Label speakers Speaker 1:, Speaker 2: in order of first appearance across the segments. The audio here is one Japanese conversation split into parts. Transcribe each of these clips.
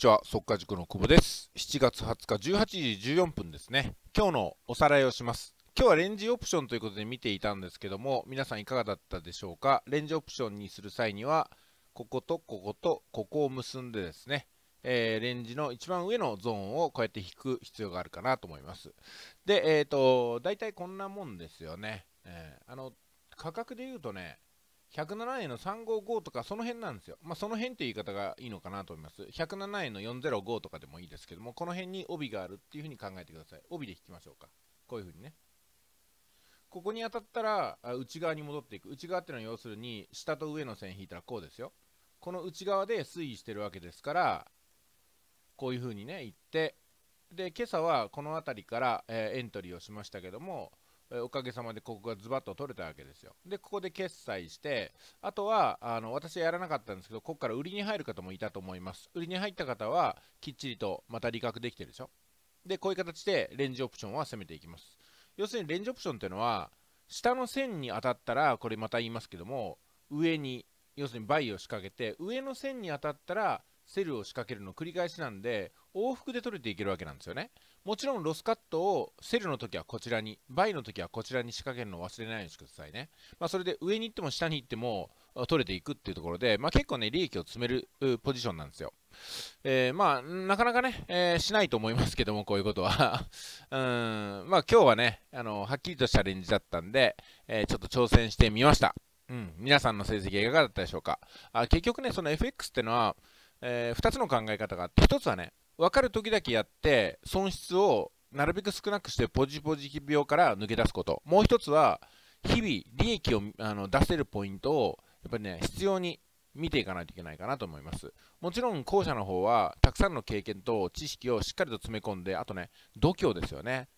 Speaker 1: ちは、速稼塾の久保です。7月20日18時14分ですね。今日のおさらいをします。今日はレンジオプションということで見ていたんですけども、皆さんいかがだったでしょうかレンジオプションにする際には、こことこことここを結んでですね、えー、レンジの一番上のゾーンをこうやって引く必要があるかなと思います。で、えっ、ー、と、大体こんなもんですよね。えー、あの、価格で言うとね、107円の355とかその辺なんですよ。まあ、その辺って言い方がいいのかなと思います。107円の405とかでもいいですけども、この辺に帯があるっていうふうに考えてください。帯で引きましょうか。こういうふうにね。ここに当たったら内側に戻っていく。内側っていうのは要するに下と上の線引いたらこうですよ。この内側で推移してるわけですから、こういうふうにね、行って、で、今朝はこの辺りから、えー、エントリーをしましたけども、おかげさまでここがズバッと取れたわけですよ。で、ここで決済して、あとは、あの、私はやらなかったんですけど、ここから売りに入る方もいたと思います。売りに入った方は、きっちりとまた利確できてるでしょ。で、こういう形でレンジオプションは攻めていきます。要するにレンジオプションっていうのは、下の線に当たったら、これまた言いますけども、上に、要するにバイを仕掛けて、上の線に当たったら、セルを仕掛けるの繰り返しなんで往復で取れていけるわけなんですよねもちろんロスカットをセルの時はこちらに倍の時はこちらに仕掛けるのを忘れないようにしてくださいね、まあ、それで上に行っても下に行っても取れていくっていうところで、まあ、結構ね利益を詰めるポジションなんですよえー、まあ、なかなかね、えー、しないと思いますけども、こういうことは。うん、まあ、今日はね、あの、はっきりとしたレンジだったんで、えー、ちょっと挑戦してみました。うん、皆さんの成績いかがだったでしょうか。あ結局ね、その FX ってのは、えー、2つの考え方があって1つはね分かる時だけやって損失をなるべく少なくしてポジポジ病から抜け出すこともう1つは日々利益をあの出せるポイントをやっぱりね必要に見ていかないといけないかなと思いますもちろん後者の方はたくさんの経験と知識をしっかりと詰め込んであとね度胸ですよね、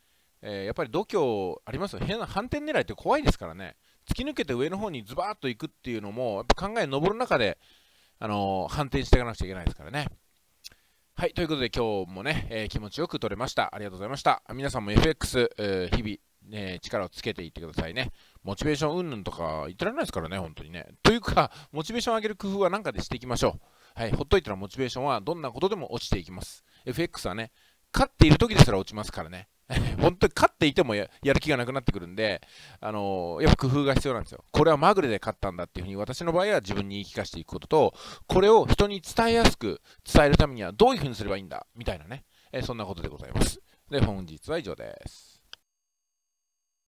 Speaker 1: えー、やっぱり度胸ありますよ変な反転狙いって怖いですからね突き抜けて上の方にズバーッと行くっていうのもやっぱ考え上る中であの反転していかなくちゃいけないですからね。はい、ということで今日もね、えー、気持ちよく取れました。ありがとうございました。皆さんも FX、えー、日々、ね、力をつけていってくださいね。モチベーション云々とか言ってられないですからね、本当にね。というか、モチベーション上げる工夫は何かでしていきましょう。はい、ほっといたらモチベーションはどんなことでも落ちていきます。FX はね、勝っている時ですら落ちますからね。本当に勝っていてもやる気がなくなってくるんで、あのー、やっぱ工夫が必要なんですよ。これはまぐれで勝ったんだっていうふうに私の場合は自分に言い聞かせていくことと、これを人に伝えやすく伝えるためにはどういうふうにすればいいんだみたいなね、えー、そんなことでございます。で、本日は以上です。